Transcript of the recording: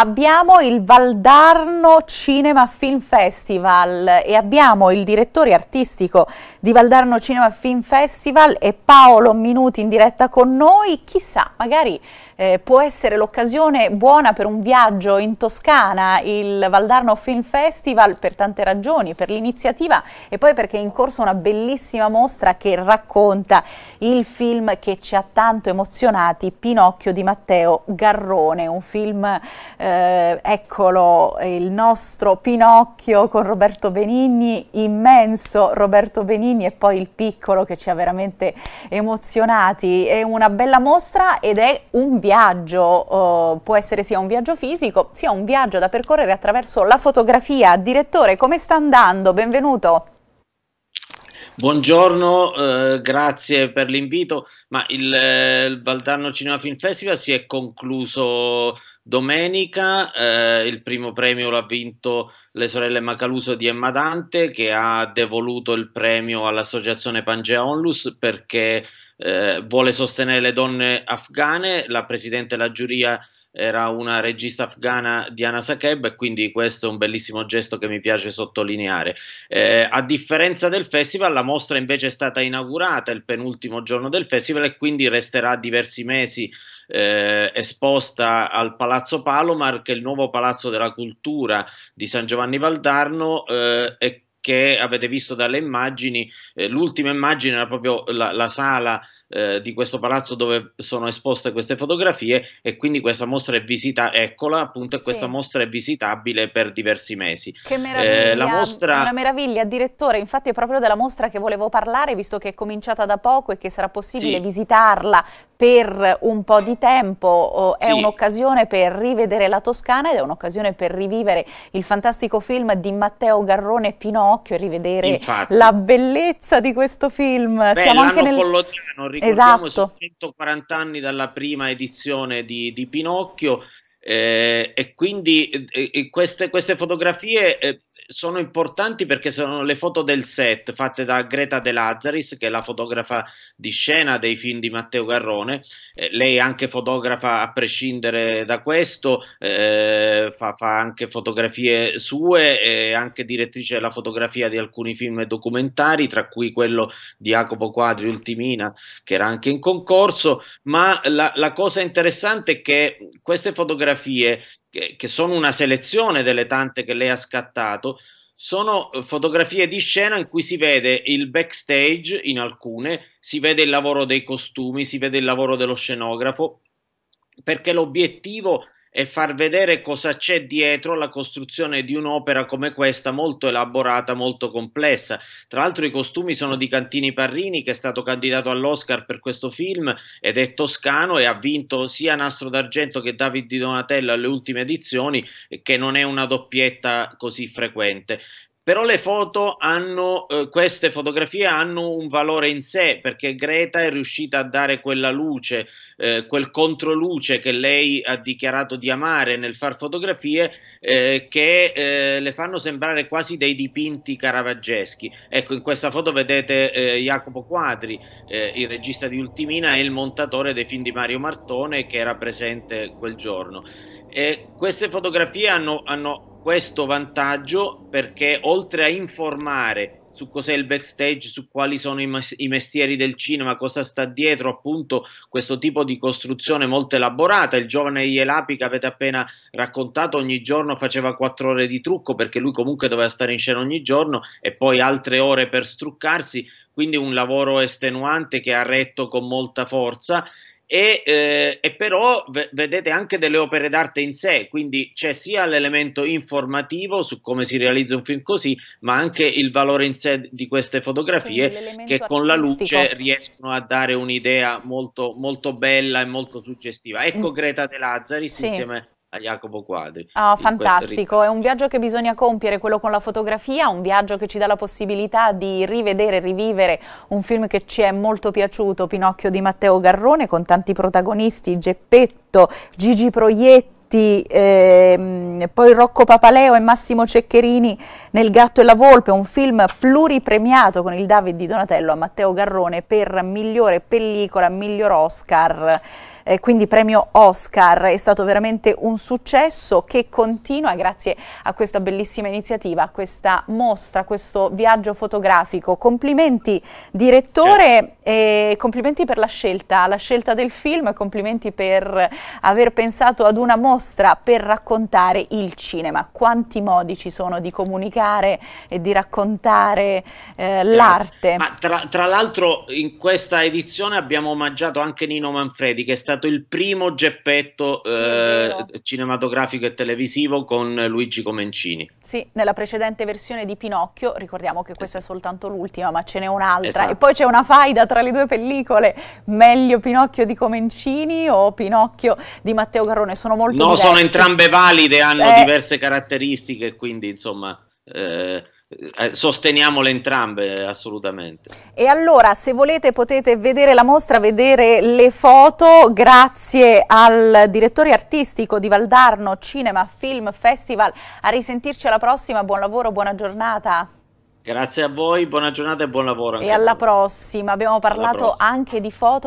abbiamo il Valdarno Cinema Film Festival e abbiamo il direttore artistico di Valdarno Cinema Film Festival e Paolo Minuti in diretta con noi. Chissà, magari eh, può essere l'occasione buona per un viaggio in Toscana, il Valdarno Film Festival, per tante ragioni, per l'iniziativa e poi perché è in corso una bellissima mostra che racconta il film che ci ha tanto emozionati, Pinocchio di Matteo Garrone, un film... Eh, eh, eccolo il nostro Pinocchio con Roberto Benigni, immenso Roberto Benigni e poi il piccolo che ci ha veramente emozionati. È una bella mostra ed è un viaggio, eh, può essere sia un viaggio fisico sia un viaggio da percorrere attraverso la fotografia. Direttore, come sta andando? Benvenuto. Buongiorno, eh, grazie per l'invito. Ma il, eh, il Valdarno Cinema Film Festival si è concluso domenica. Eh, il primo premio l'ha vinto le sorelle Macaluso di Emma Dante, che ha devoluto il premio all'associazione Pangea Onlus perché eh, vuole sostenere le donne afghane. La presidente della giuria era una regista afghana Diana Sakeb e quindi questo è un bellissimo gesto che mi piace sottolineare. Eh, a differenza del festival, la mostra invece è stata inaugurata il penultimo giorno del festival e quindi resterà diversi mesi eh, esposta al Palazzo Palomar, che è il nuovo palazzo della cultura di San Giovanni Valdarno eh, che avete visto dalle immagini, eh, l'ultima immagine era proprio la, la sala eh, di questo palazzo dove sono esposte queste fotografie e quindi questa mostra è visita, eccola appunto, sì. questa mostra è visitabile per diversi mesi. Che eh, meraviglia, eh, mostra... una meraviglia, direttore, infatti è proprio della mostra che volevo parlare, visto che è cominciata da poco e che sarà possibile sì. visitarla per un po' di tempo, oh, sì. è un'occasione per rivedere la Toscana ed è un'occasione per rivivere il fantastico film di Matteo Garrone Pinocchio e rivedere Infatti. la bellezza di questo film. Beh, Siamo anche nel Collodiano, ricordiamo esatto. 140 anni dalla prima edizione di, di Pinocchio eh, e quindi eh, eh queste, queste, fotografie eh, sono importanti perché sono le foto del set fatte da Greta De Lazaris, che è la fotografa di scena dei film di Matteo Garrone. Eh, lei è anche fotografa a prescindere da questo, eh, fa, fa, anche fotografie sue, è anche direttrice della fotografia di alcuni film e documentari, tra cui quello di Jacopo Quadri Ultimina, che era anche in concorso. Ma la, la cosa interessante è che queste fotografie che, che sono una selezione delle tante che lei ha scattato, sono eh, fotografie di scena in cui si vede il backstage in alcune, si vede il lavoro dei costumi, si vede il lavoro dello scenografo, perché l'obiettivo e far vedere cosa c'è dietro la costruzione di un'opera come questa, molto elaborata, molto complessa. Tra l'altro i costumi sono di Cantini Parrini, che è stato candidato all'Oscar per questo film ed è toscano e ha vinto sia Nastro d'Argento che David di Donatello alle ultime edizioni, che non è una doppietta così frequente. Però le foto hanno, eh, queste fotografie hanno un valore in sé perché Greta è riuscita a dare quella luce, eh, quel controluce che lei ha dichiarato di amare nel far fotografie eh, che eh, le fanno sembrare quasi dei dipinti caravaggeschi. Ecco, in questa foto vedete eh, Jacopo Quadri, eh, il regista di Ultimina e il montatore dei film di Mario Martone che era presente quel giorno. E queste fotografie hanno, hanno questo vantaggio perché oltre a informare su cos'è il backstage, su quali sono i, mas- i, mestieri del cinema, cosa sta dietro appunto questo tipo di costruzione molto elaborata. Il giovane Ielapi che avete appena raccontato ogni giorno faceva quattro ore di trucco perché lui comunque doveva stare in scena ogni giorno e poi altre ore per struccarsi, quindi un lavoro estenuante che ha retto con molta forza e, eh, e però v- vedete anche delle opere d'arte in sé, quindi c'è sia l'elemento informativo su come si realizza un film così, ma anche il valore in sé di queste fotografie che con la luce riescono a dare un'idea molto, molto bella e molto suggestiva. Ecco mm. Greta De Lazzaris sì. insieme a Jacopo Quadri. Oh, fantastico, è un viaggio che bisogna compiere, quello con la fotografia, un viaggio che ci dà la possibilità di rivedere, rivivere un film che ci è molto piaciuto, Pinocchio di Matteo Garrone, con tanti protagonisti, Geppetto, Gigi Proietti, Giolitti, ehm, poi Rocco Papaleo e Massimo Ceccherini nel Gatto e la Volpe, un film pluripremiato con il David di Donatello a Matteo Garrone per migliore pellicola, miglior Oscar, eh, quindi premio Oscar, è stato veramente un successo che continua grazie a questa bellissima iniziativa, a questa mostra, a questo viaggio fotografico. Complimenti direttore certo. e complimenti per la scelta, la scelta del film, complimenti per aver pensato ad una mostra mostra per raccontare il cinema. Quanti modi ci sono di comunicare e di raccontare eh, l'arte? Ma tra, tra l'altro in questa edizione abbiamo omaggiato anche Nino Manfredi che è stato il primo geppetto sì, eh, cinematografico e televisivo con Luigi Comencini. Sì, nella precedente versione di Pinocchio, ricordiamo che questa è soltanto l'ultima ma ce n'è un'altra esatto. e poi c'è una faida tra le due pellicole, meglio Pinocchio di Comencini o Pinocchio di Matteo Garrone, sono molto no, sono, sono, entrambe valide, hanno eh, diverse caratteristiche, quindi insomma... Eh, eh, sosteniamole entrambe assolutamente. E allora, se volete potete vedere la mostra, vedere le foto, grazie al direttore artistico di Valdarno Cinema Film Festival. A risentirci alla prossima, buon lavoro, buona giornata. Grazie a voi, buona giornata e buon lavoro. e alla prossima, abbiamo parlato prossima. anche di foto.